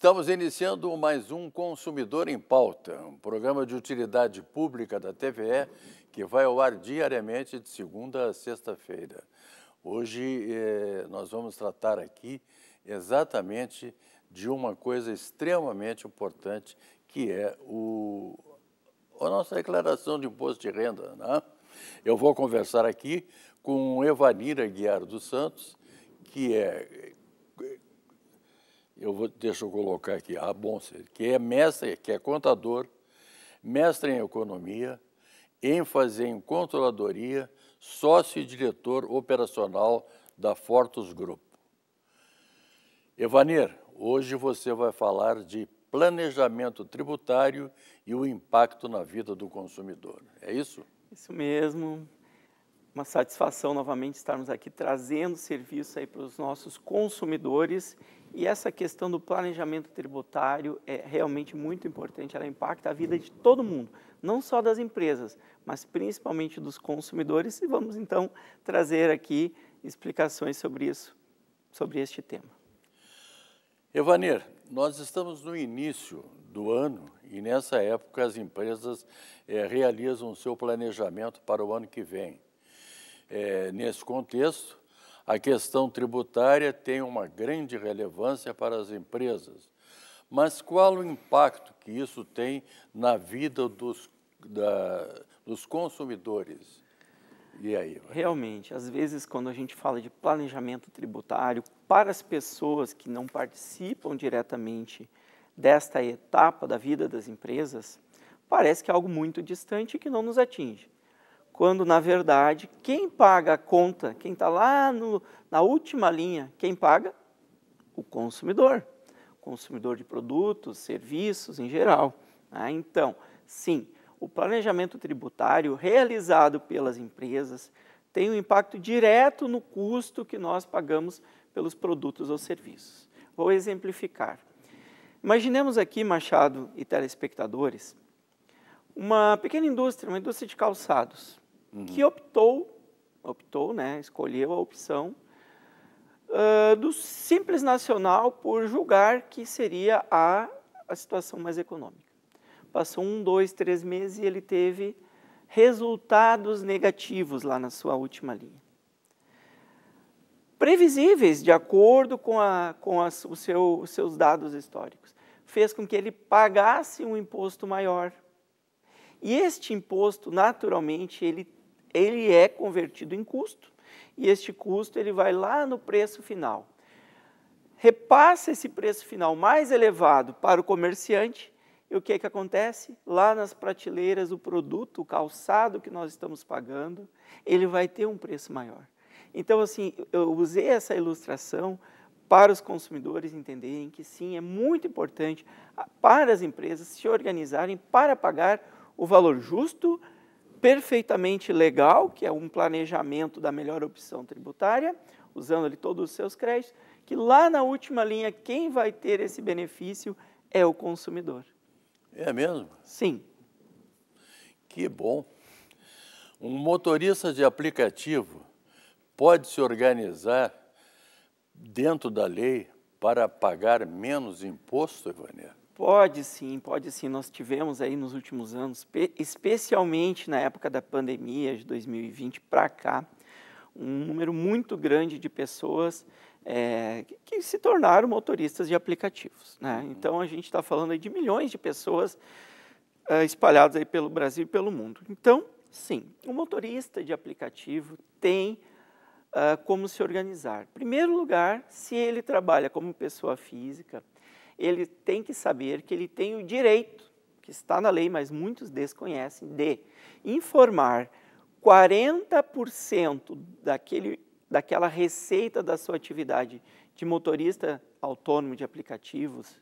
Estamos iniciando mais um Consumidor em Pauta, um programa de utilidade pública da TVE que vai ao ar diariamente de segunda a sexta-feira. Hoje eh, nós vamos tratar aqui exatamente de uma coisa extremamente importante que é o, a nossa declaração de imposto de renda. Né? Eu vou conversar aqui com Evanira Guiar dos Santos, que é eu vou, deixa eu colocar aqui, Rabonce, ah, que é mestre, que é contador, mestre em economia, ênfase em controladoria, sócio e diretor operacional da Fortus Group. Evanir, hoje você vai falar de planejamento tributário e o impacto na vida do consumidor. É isso? Isso mesmo. Uma satisfação novamente estarmos aqui trazendo serviço aí para os nossos consumidores e essa questão do planejamento tributário é realmente muito importante, ela impacta a vida de todo mundo, não só das empresas, mas principalmente dos consumidores. E vamos então trazer aqui explicações sobre isso, sobre este tema. Evanir, nós estamos no início do ano e nessa época as empresas é, realizam o seu planejamento para o ano que vem. É, nesse contexto, a questão tributária tem uma grande relevância para as empresas, mas qual o impacto que isso tem na vida dos, da, dos consumidores? E aí? Realmente, às vezes, quando a gente fala de planejamento tributário, para as pessoas que não participam diretamente desta etapa da vida das empresas, parece que é algo muito distante que não nos atinge quando na verdade quem paga a conta, quem está lá no, na última linha, quem paga? O consumidor, consumidor de produtos, serviços em geral. Né? Então, sim, o planejamento tributário realizado pelas empresas tem um impacto direto no custo que nós pagamos pelos produtos ou serviços. Vou exemplificar. Imaginemos aqui, Machado e telespectadores, uma pequena indústria, uma indústria de calçados, uhum. que optou, optou, né, escolheu a opção uh, do simples nacional por julgar que seria a, a situação mais econômica. Passou um, dois, três meses e ele teve resultados negativos lá na sua última linha. Previsíveis, de acordo com, a, com as o seu, os seus dados históricos. Fez com que ele pagasse um imposto maior e este imposto, naturalmente, ele, ele é convertido em custo, e este custo ele vai lá no preço final. Repassa esse preço final mais elevado para o comerciante, e o que é que acontece? Lá nas prateleiras, o produto, o calçado que nós estamos pagando, ele vai ter um preço maior. Então, assim, eu usei essa ilustração para os consumidores entenderem que sim, é muito importante para as empresas se organizarem para pagar o valor justo, perfeitamente legal, que é um planejamento da melhor opção tributária, usando ali todos os seus créditos, que lá na última linha, quem vai ter esse benefício é o consumidor. É mesmo? Sim. Que bom. Um motorista de aplicativo pode se organizar dentro da lei para pagar menos imposto, Ivanir? Pode sim, pode sim. Nós tivemos aí nos últimos anos, especialmente na época da pandemia de 2020 para cá, um número muito grande de pessoas é, que se tornaram motoristas de aplicativos. Né? Uhum. Então a gente está falando de milhões de pessoas é, espalhadas aí pelo Brasil e pelo mundo. Então, sim, o motorista de aplicativo tem ah, como se organizar. Em primeiro lugar, se ele trabalha como pessoa física, ele tem que saber que ele tem o direito, que está na lei, mas muitos desconhecem, de informar 40% daquele, daquela receita da sua atividade de motorista autônomo de aplicativos,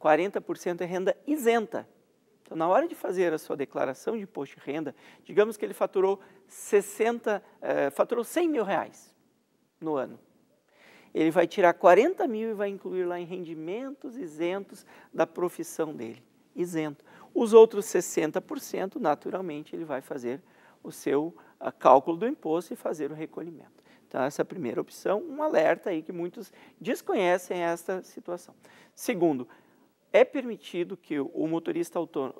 40% é renda isenta. Então, na hora de fazer a sua declaração de imposto de renda, digamos que ele faturou 60, eh, faturou 100 mil reais no ano ele vai tirar 40 mil e vai incluir lá em rendimentos isentos da profissão dele, isento. Os outros 60%, naturalmente, ele vai fazer o seu ah, cálculo do imposto e fazer o recolhimento. Então, essa é a primeira opção, um alerta aí que muitos desconhecem esta situação. Segundo, é permitido que o motorista ah, autônomo,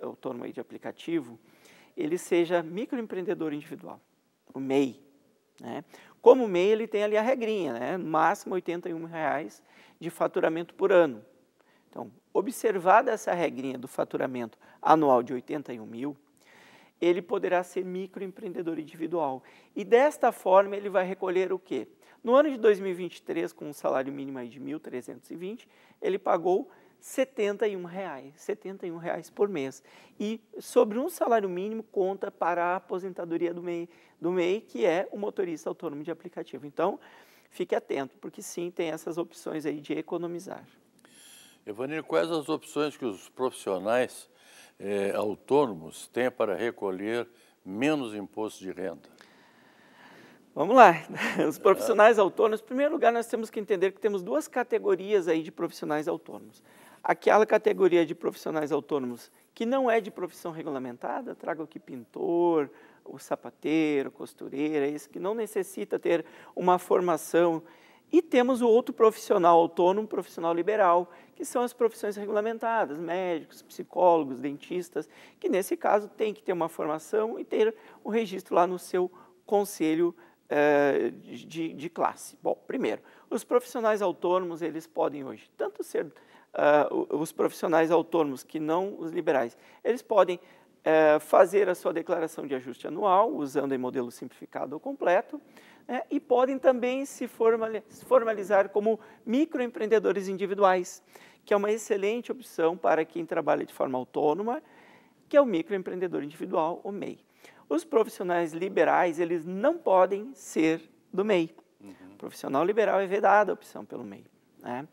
autônomo de aplicativo, ele seja microempreendedor individual, o MEI. Né? Como MEI, ele tem ali a regrinha, né? máximo R$ 81,00 de faturamento por ano. Então, observada essa regrinha do faturamento anual de 81 mil, ele poderá ser microempreendedor individual. E desta forma ele vai recolher o quê? No ano de 2023, com um salário mínimo de 1.320, ele pagou R$ reais, reais por mês. E sobre um salário mínimo conta para a aposentadoria do MEI, do MEI, que é o motorista autônomo de aplicativo. Então, fique atento, porque sim, tem essas opções aí de economizar. Evanilho, quais as opções que os profissionais eh, autônomos têm para recolher menos imposto de renda? Vamos lá, os profissionais autônomos, em primeiro lugar, nós temos que entender que temos duas categorias aí de profissionais autônomos aquela categoria de profissionais autônomos que não é de profissão regulamentada, trago aqui pintor, o sapateiro, costureira, isso que não necessita ter uma formação. E temos o outro profissional autônomo, profissional liberal, que são as profissões regulamentadas, médicos, psicólogos, dentistas, que nesse caso tem que ter uma formação e ter o um registro lá no seu conselho eh, de, de classe. Bom, primeiro, os profissionais autônomos, eles podem hoje tanto ser uh, os profissionais autônomos, que não os liberais, eles podem uh, fazer a sua declaração de ajuste anual, usando em modelo simplificado ou completo, né, e podem também se formalizar como microempreendedores individuais, que é uma excelente opção para quem trabalha de forma autônoma, que é o microempreendedor individual, o MEI. Os profissionais liberais, eles não podem ser do MEI. Uhum. O profissional liberal é vedado a opção pelo MEI. Né?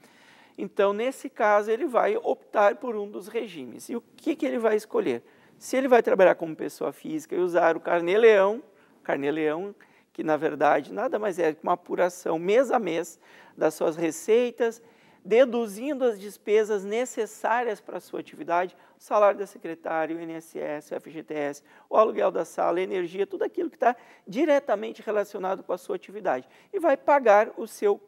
Então, nesse caso, ele vai optar por um dos regimes. E o que, que ele vai escolher? Se ele vai trabalhar como pessoa física e usar o carnê-leão, carnê-leão, que na verdade nada mais é que uma apuração mês a mês das suas receitas, deduzindo as despesas necessárias para a sua atividade, o salário da secretária, o INSS, o FGTS, o aluguel da sala, a energia, tudo aquilo que está diretamente relacionado com a sua atividade. E vai pagar o seu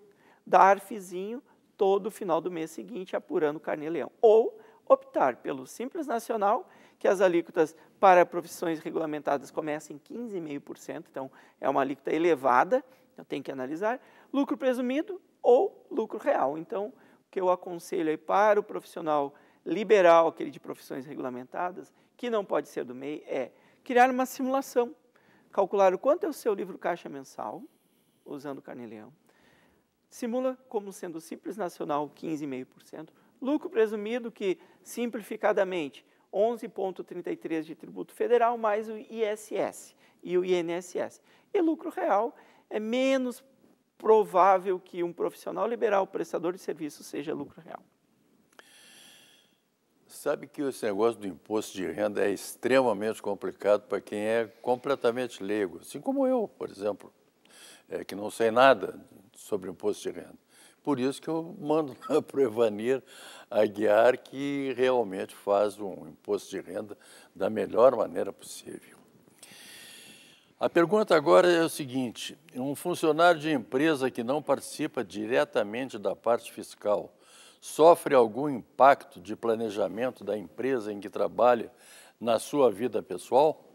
DARFzinho, todo final do mês seguinte apurando carnê-leão. Ou optar pelo Simples Nacional, que as alíquotas para profissões regulamentadas começam em 15,5%, então é uma alíquota elevada, eu tenho que analisar. Lucro presumido ou lucro real. Então, o que eu aconselho aí para o profissional liberal, aquele de profissões regulamentadas, que não pode ser do MEI, é criar uma simulação, calcular o quanto é o seu livro caixa mensal, usando o carnê-leão, simula como sendo simples nacional 15,5%, lucro presumido que, simplificadamente, 11,33% de tributo federal mais o ISS e o INSS. E lucro real é menos provável que um profissional liberal prestador de serviço seja lucro real. Sabe que esse negócio do imposto de renda é extremamente complicado para quem é completamente leigo, assim como eu, por exemplo é que não sei nada sobre o imposto de renda. Por isso que eu mando para o Evanir Aguiar, que realmente faz um imposto de renda da melhor maneira possível. A pergunta agora é o seguinte: um funcionário de empresa que não participa diretamente da parte fiscal sofre algum impacto de planejamento da empresa em que trabalha na sua vida pessoal?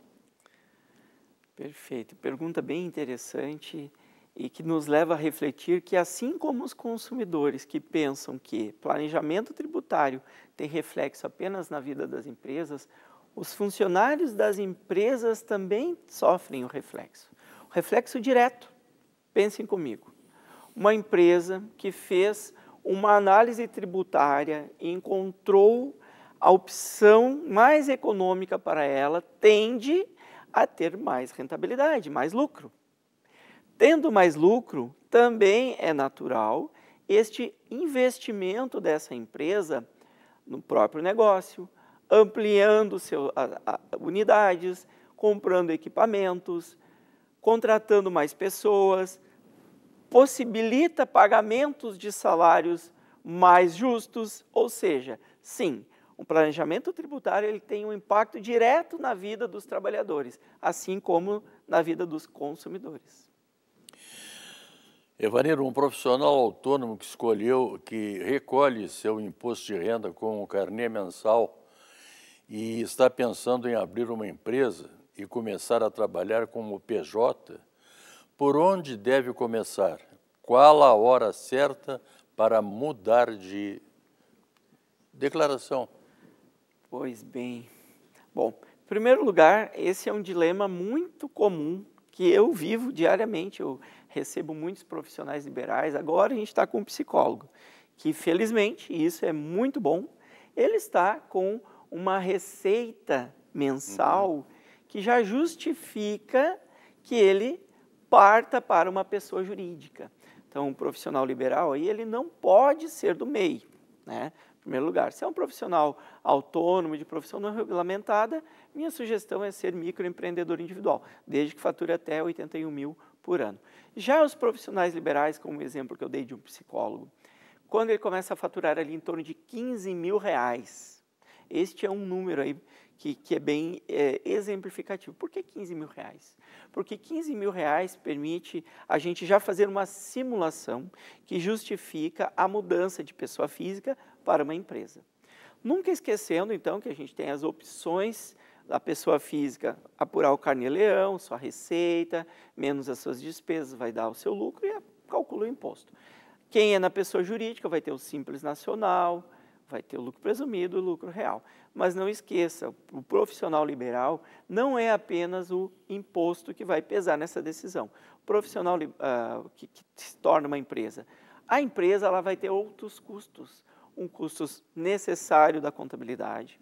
Perfeito. Pergunta bem interessante e que nos leva a refletir que, assim como os consumidores que pensam que planejamento tributário tem reflexo apenas na vida das empresas, os funcionários das empresas também sofrem o reflexo. O reflexo direto. Pensem comigo. Uma empresa que fez uma análise tributária e encontrou a opção mais econômica para ela, tende a ter mais rentabilidade, mais lucro. Tendo mais lucro, também é natural este investimento dessa empresa no próprio negócio, ampliando seu, a, a, unidades, comprando equipamentos, contratando mais pessoas, possibilita pagamentos de salários mais justos, ou seja, sim, o planejamento tributário ele tem um impacto direto na vida dos trabalhadores, assim como na vida dos consumidores. Evanildo, um profissional autônomo que escolheu, que recolhe seu imposto de renda com o carnê mensal e está pensando em abrir uma empresa e começar a trabalhar como PJ, por onde deve começar? Qual a hora certa para mudar de declaração? Pois bem. Bom, em primeiro lugar, esse é um dilema muito comum que eu vivo diariamente. Eu recebo muitos profissionais liberais. Agora a gente está com um psicólogo, que felizmente, e isso é muito bom, ele está com uma receita mensal uhum. que já justifica que ele parta para uma pessoa jurídica. Então, um profissional liberal aí, ele não pode ser do MEI, né? primeiro lugar. Se é um profissional autônomo de profissão não regulamentada, minha sugestão é ser microempreendedor individual, desde que fature até 81 mil por ano. Já os profissionais liberais, como o exemplo que eu dei de um psicólogo, quando ele começa a faturar ali em torno de 15 mil reais, este é um número aí que, que é bem é, exemplificativo. Por que 15 mil reais? Porque 15 mil reais permite a gente já fazer uma simulação que justifica a mudança de pessoa física para uma empresa. Nunca esquecendo, então, que a gente tem as opções da pessoa física apurar o carne leão sua receita, menos as suas despesas, vai dar o seu lucro e é, calcula o imposto. Quem é na pessoa jurídica vai ter o simples nacional, vai ter o lucro presumido e o lucro real. Mas não esqueça, o profissional liberal não é apenas o imposto que vai pesar nessa decisão. O profissional uh, que, que se torna uma empresa, a empresa ela vai ter outros custos, um custos necessário da contabilidade,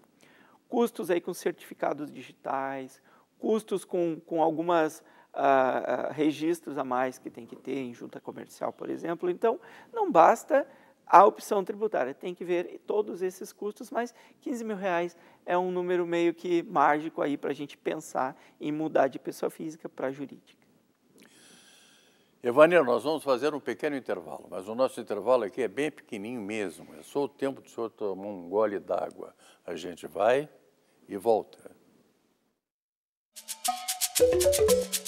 custos aí com certificados digitais, custos com, com algumas ah, ah, registros a mais que tem que ter em junta comercial, por exemplo. Então, não basta a opção tributária, tem que ver todos esses custos, mas 15 mil reais é um número meio que mágico aí para a gente pensar em mudar de pessoa física para jurídica. Evania, nós vamos fazer um pequeno intervalo, mas o nosso intervalo aqui é bem pequenininho mesmo. É só o tempo o senhor tomar um gole d'água. A gente vai e volta. Música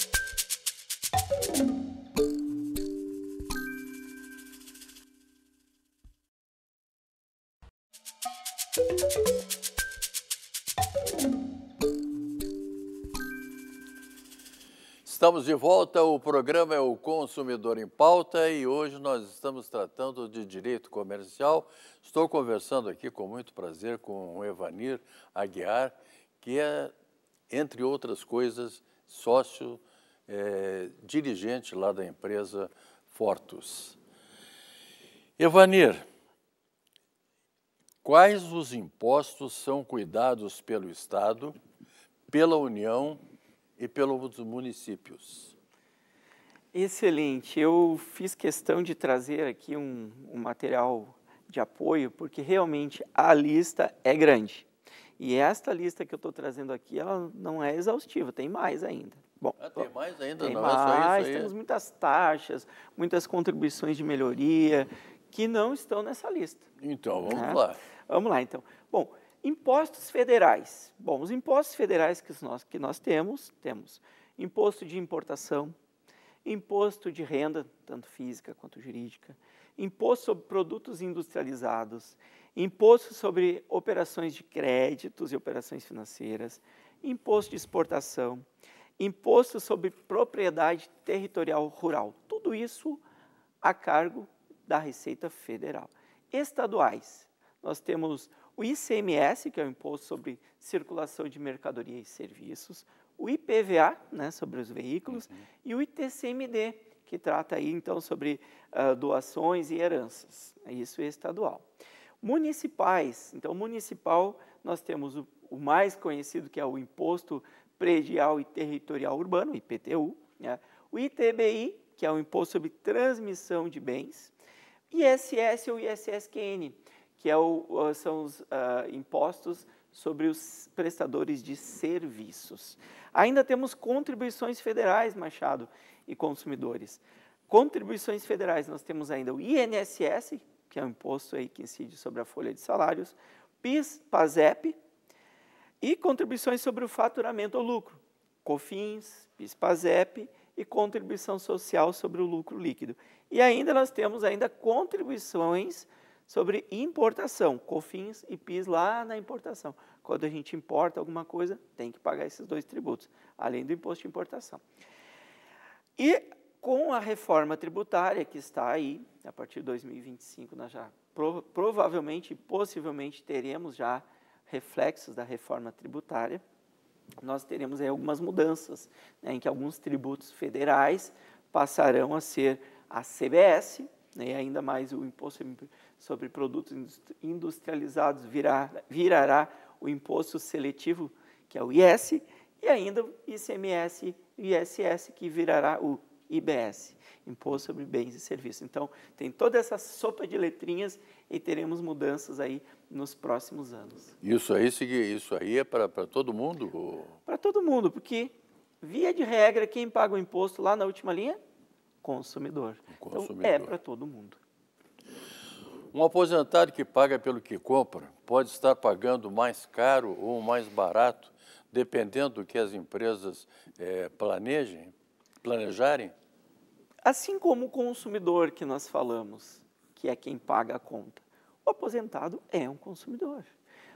Estamos de volta, o programa é o Consumidor em Pauta e hoje nós estamos tratando de direito comercial. Estou conversando aqui com muito prazer com o Evanir Aguiar, que é, entre outras coisas, sócio, é, dirigente lá da empresa Fortus. Evanir, quais os impostos são cuidados pelo Estado, pela União e pelos municípios. Excelente. Eu fiz questão de trazer aqui um, um, material de apoio, porque realmente a lista é grande. E esta lista que eu estou trazendo aqui, ela não é exaustiva, tem mais ainda. Bom, ah, tem mais ainda, tem não mais, é só isso Temos muitas taxas, muitas contribuições de melhoria que não estão nessa lista. Então, vamos né? lá. Vamos lá, então. Bom, Impostos federais. Bom, os impostos federais que nós, que nós temos, temos imposto de importação, imposto de renda, tanto física quanto jurídica, imposto sobre produtos industrializados, imposto sobre operações de créditos e operações financeiras, imposto de exportação, imposto sobre propriedade territorial rural. Tudo isso a cargo da Receita Federal. Estaduais, nós temos o ICMS, que é o Imposto sobre Circulação de Mercadoria e Serviços, o IPVA, né, sobre os veículos, uhum. e o ITCMD, que trata aí então sobre uh, doações e heranças. Isso é estadual. Municipais, então municipal nós temos o, o mais conhecido que é o Imposto Predial e Territorial Urbano, IPTU, né? o ITBI, que é o Imposto sobre Transmissão de Bens, ISS ou ISSQN, que é o, são os uh, impostos sobre os prestadores de serviços. Ainda temos contribuições federais, Machado e consumidores. Contribuições federais, nós temos ainda o INSS, que é um imposto aí que incide sobre a folha de salários, PIS, PASEP, e contribuições sobre o faturamento ou lucro, COFINS, PIS, PASEP e contribuição social sobre o lucro líquido. E ainda nós temos ainda contribuições sobre importação, COFINS e PIS lá na importação. Quando a gente importa alguma coisa, tem que pagar esses dois tributos, além do imposto de importação. E com a reforma tributária que está aí, a partir de 2025 nós já provavelmente e possivelmente teremos já reflexos da reforma tributária, nós teremos aí algumas mudanças, né, em que alguns tributos federais passarão a ser a CBS, né, ainda mais o imposto sobre produtos industrializados virá, virará o imposto seletivo, que é o IS, e ainda o ICMS e ISS, que virará o IBS, Imposto sobre Bens e Serviços. Então, tem toda essa sopa de letrinhas e teremos mudanças aí nos próximos anos. Isso aí, isso aí é para todo mundo? Para todo mundo, porque, via de regra, quem paga o imposto lá na última linha? Consumidor. O consumidor. Então, é para todo mundo. Um aposentado que paga pelo que compra pode estar pagando mais caro ou mais barato, dependendo do que as empresas é, planejem, planejarem? Assim como o consumidor que nós falamos, que é quem paga a conta, o aposentado é um consumidor.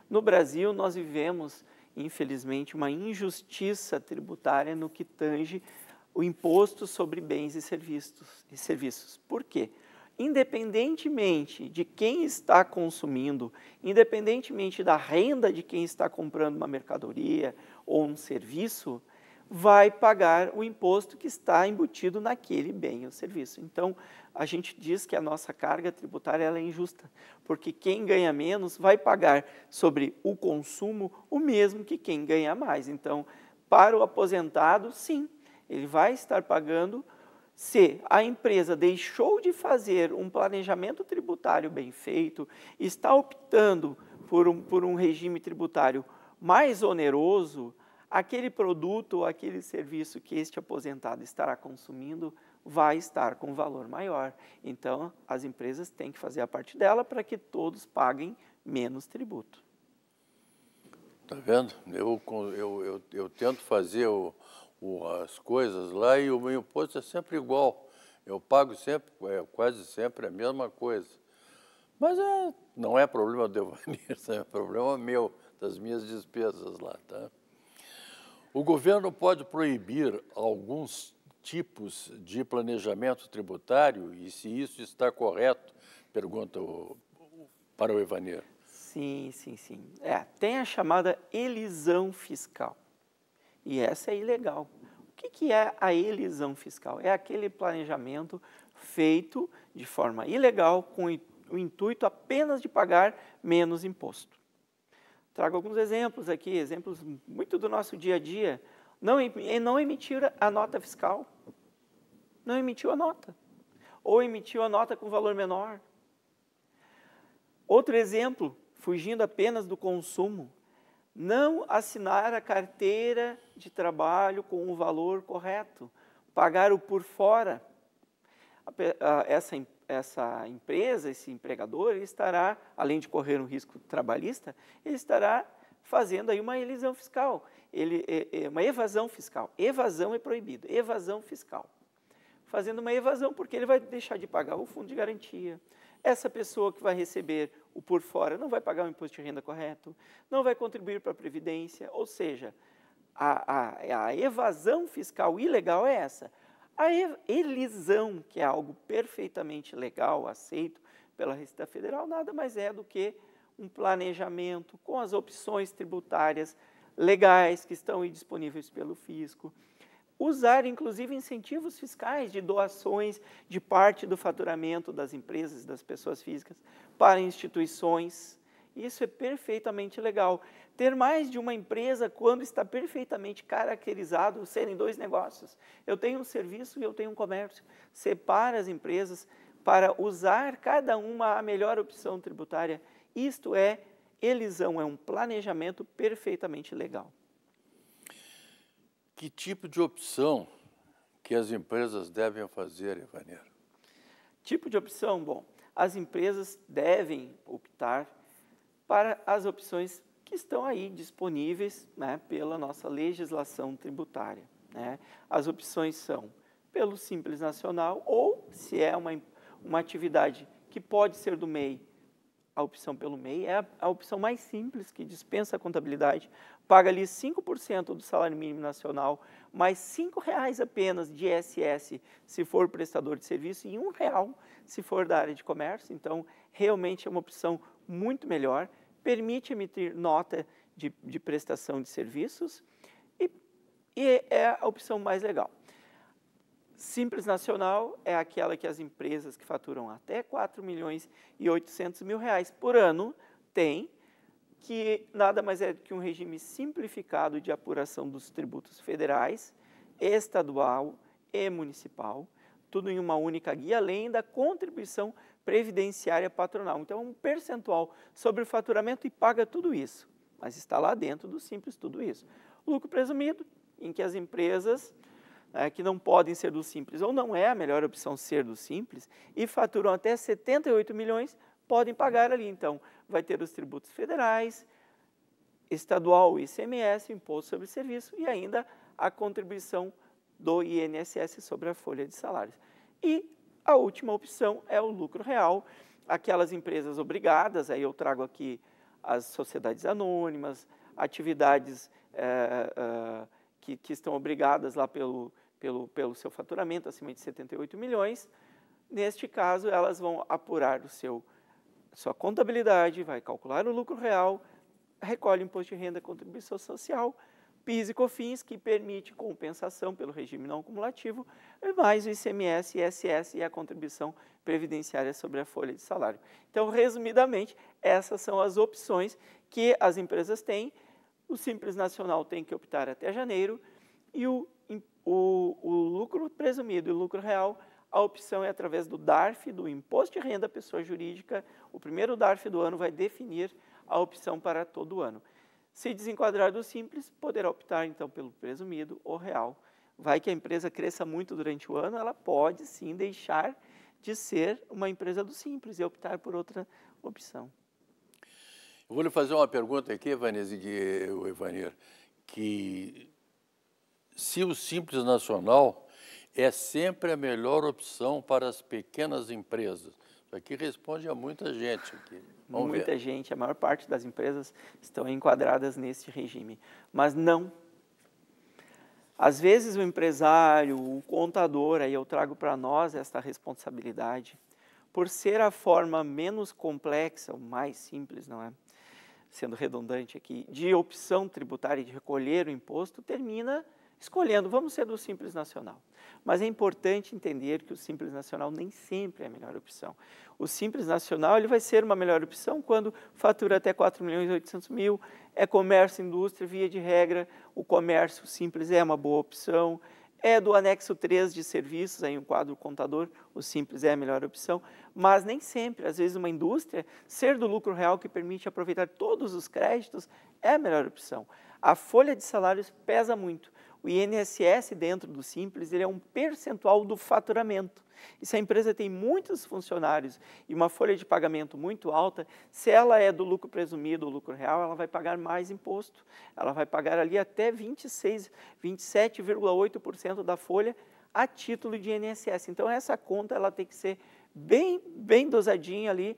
No Brasil, nós vivemos, infelizmente, uma injustiça tributária no que tange o imposto sobre bens e serviços. E serviços. Por quê? independentemente de quem está consumindo, independentemente da renda de quem está comprando uma mercadoria ou um serviço, vai pagar o imposto que está embutido naquele bem ou serviço. Então, a gente diz que a nossa carga tributária é injusta, porque quem ganha menos vai pagar sobre o consumo o mesmo que quem ganha mais. Então, para o aposentado, sim, ele vai estar pagando se a empresa deixou de fazer um planejamento tributário bem feito, está optando por um, por um regime tributário mais oneroso, aquele produto ou aquele serviço que este aposentado estará consumindo vai estar com valor maior. Então, as empresas têm que fazer a parte dela para que todos paguem menos tributo. Tá vendo? Eu, eu, eu, eu tento fazer o, as coisas lá e o meu imposto é sempre igual. Eu pago sempre, é, quase sempre a mesma coisa. Mas é, não é problema do Evanir, é problema meu, das minhas despesas lá. Tá? O governo pode proibir alguns tipos de planejamento tributário e se isso está correto, pergunta o, para o Evanir. Sim, sim, sim. É, tem a chamada elisão fiscal. E essa é ilegal. O que, que é a elisão fiscal? É aquele planejamento feito de forma ilegal com o intuito apenas de pagar menos imposto. Trago alguns exemplos aqui, exemplos muito do nosso dia a dia. Não, não emitir a nota fiscal. Não emitiu a nota. Ou emitiu a nota com valor menor. Outro exemplo, fugindo apenas do consumo, não assinar a carteira de trabalho com o valor correto, pagar o por fora. Essa, essa empresa, esse empregador, estará, além de correr um risco trabalhista, ele estará fazendo aí uma elisão fiscal, ele, uma evasão fiscal. Evasão é proibido, evasão fiscal. Fazendo uma evasão, porque ele vai deixar de pagar o fundo de garantia, essa pessoa que vai receber o por fora não vai pagar o imposto de renda correto, não vai contribuir para a Previdência, ou seja, a, a, a evasão fiscal ilegal é essa. A elisão, que é algo perfeitamente legal, aceito pela Receita Federal, nada mais é do que um planejamento com as opções tributárias legais que estão disponíveis pelo fisco, usar inclusive incentivos fiscais de doações de parte do faturamento das empresas, das pessoas físicas, para instituições. Isso é perfeitamente legal. Ter mais de uma empresa quando está perfeitamente caracterizado serem dois negócios. Eu tenho um serviço e eu tenho um comércio. Separa as empresas para usar cada uma a melhor opção tributária. Isto é, elisão, é um planejamento perfeitamente legal. Que tipo de opção que as empresas devem fazer, Ivaneiro? Tipo de opção, bom, as empresas devem optar para as opções que estão aí disponíveis né, pela nossa legislação tributária. Né? As opções são pelo Simples Nacional ou, se é uma, uma atividade que pode ser do MEI, a opção pelo MEI é a, a opção mais simples, que dispensa a contabilidade, paga ali 5% do salário mínimo nacional, mais R$ reais apenas de ISS se for prestador de serviço e R$ real se for da área de comércio. Então, realmente é uma opção muito melhor, permite emitir nota de, de prestação de serviços e, e é a opção mais legal. Simples Nacional é aquela que as empresas que faturam até 4 milhões e 800 mil reais por ano têm, que nada mais é que um regime simplificado de apuração dos tributos federais, estadual e municipal, tudo em uma única guia, além da contribuição previdenciária patronal. Então, é um percentual sobre o faturamento e paga tudo isso, mas está lá dentro do simples tudo isso. Lucro presumido, em que as empresas né, que não podem ser do simples ou não é a melhor opção ser do simples e faturam até 78 milhões podem pagar ali. Então, vai ter os tributos federais, estadual, ICMS, imposto sobre serviço e ainda a contribuição do INSS sobre a folha de salários. E a última opção é o lucro real, aquelas empresas obrigadas, aí eu trago aqui as sociedades anônimas, atividades é, é, que, que, estão obrigadas lá pelo, pelo, pelo seu faturamento, acima de 78 milhões, neste caso elas vão apurar o seu sua contabilidade, vai calcular o lucro real, recolhe imposto de renda, contribuição social, PIS e COFINS, que permite compensação pelo regime não acumulativo, mais o ICMS, ISS e a contribuição previdenciária sobre a folha de salário. Então, resumidamente, essas são as opções que as empresas têm. O Simples Nacional tem que optar até janeiro e o, o, o lucro presumido e o lucro real a opção é através do DARF, do Imposto de Renda à Pessoa Jurídica. O primeiro DARF do ano vai definir a opção para todo o ano. Se desenquadrar do simples, poderá optar então pelo presumido ou real. Vai que a empresa cresça muito durante o ano, ela pode sim deixar de ser uma empresa do simples e optar por outra opção. Eu vou lhe fazer uma pergunta aqui, Vanessa, que, Evanir, que se o Simples Nacional é sempre a melhor opção para as pequenas empresas. Isso aqui responde a muita gente. Aqui. Vamos muita ver. gente, a maior parte das empresas estão enquadradas neste regime. Mas não. Às vezes o empresário, o contador, aí eu trago para nós esta responsabilidade, por ser a forma menos complexa, ou mais simples, não é? Sendo redundante aqui, de opção tributária de recolher o imposto, termina escolhendo, vamos ser do Simples Nacional. Mas é importante entender que o Simples Nacional nem sempre é a melhor opção. O Simples Nacional ele vai ser uma melhor opção quando fatura até 4 milhões e 800 mil, é comércio, indústria, via de regra, o comércio simples é uma boa opção, é do anexo 3 de serviços, aí um quadro contador, o simples é a melhor opção, mas nem sempre, às vezes uma indústria, ser do lucro real que permite aproveitar todos os créditos é a melhor opção. A folha de salários pesa muito. O INSS dentro do Simples ele é um percentual do faturamento. E se a empresa tem muitos funcionários e uma folha de pagamento muito alta, se ela é do lucro presumido ou lucro real, ela vai pagar mais imposto. Ela vai pagar ali até 26, 27,8% da folha a título de INSS. Então essa conta ela tem que ser bem, bem dosadinha ali,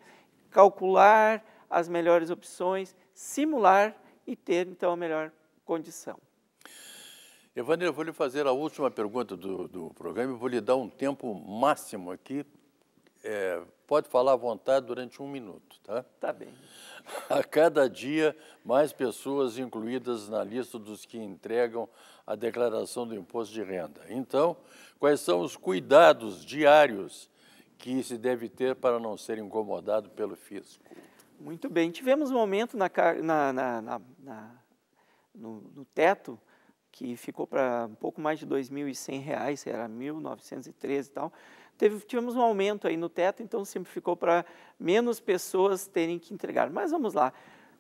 calcular as melhores opções, simular e ter então a melhor condição. Evandro, eu vou lhe fazer a última pergunta do, do programa e vou lhe dar um tempo máximo aqui. É, pode falar à vontade durante um minuto, tá? Tá bem. A cada dia, mais pessoas incluídas na lista dos que entregam a declaração do imposto de renda. Então, quais são os cuidados diários que se deve ter para não ser incomodado pelo fisco? Muito bem. Tivemos um momento na, na, na, no, no teto que ficou para um pouco mais de R$ 2.100, era 1.913 e tal. Teve, tivemos um aumento aí no teto, então sempre ficou para menos pessoas terem que entregar. Mas vamos lá,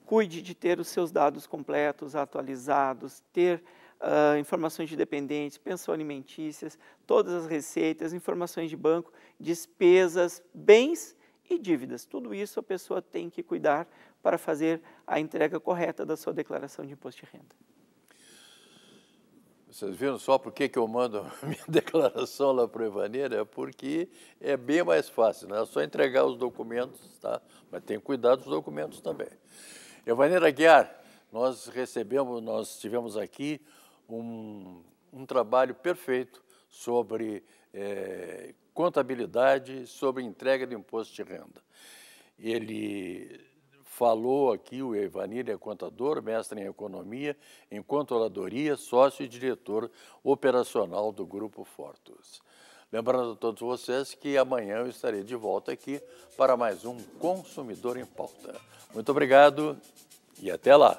cuide de ter os seus dados completos, atualizados, ter uh, informações de dependentes, pensão alimentícias, todas as receitas, informações de banco, despesas, bens e dívidas. Tudo isso a pessoa tem que cuidar para fazer a entrega correta da sua declaração de imposto de renda. Vocês viram só por que eu mando minha declaração lá para o Evaneira? É porque é bem mais fácil, né? é só entregar os documentos, tá? Mas tem cuidado dos documentos também. Evaneira Guiar, nós recebemos, nós tivemos aqui um, um trabalho perfeito sobre é, contabilidade, sobre entrega de imposto de renda. Ele falou aqui o Evanir é contador, mestre em economia, em controladoria, sócio e diretor operacional do Grupo Fortus. Lembrando a todos vocês que amanhã eu estarei de volta aqui para mais um Consumidor em Pauta. Muito obrigado e até lá!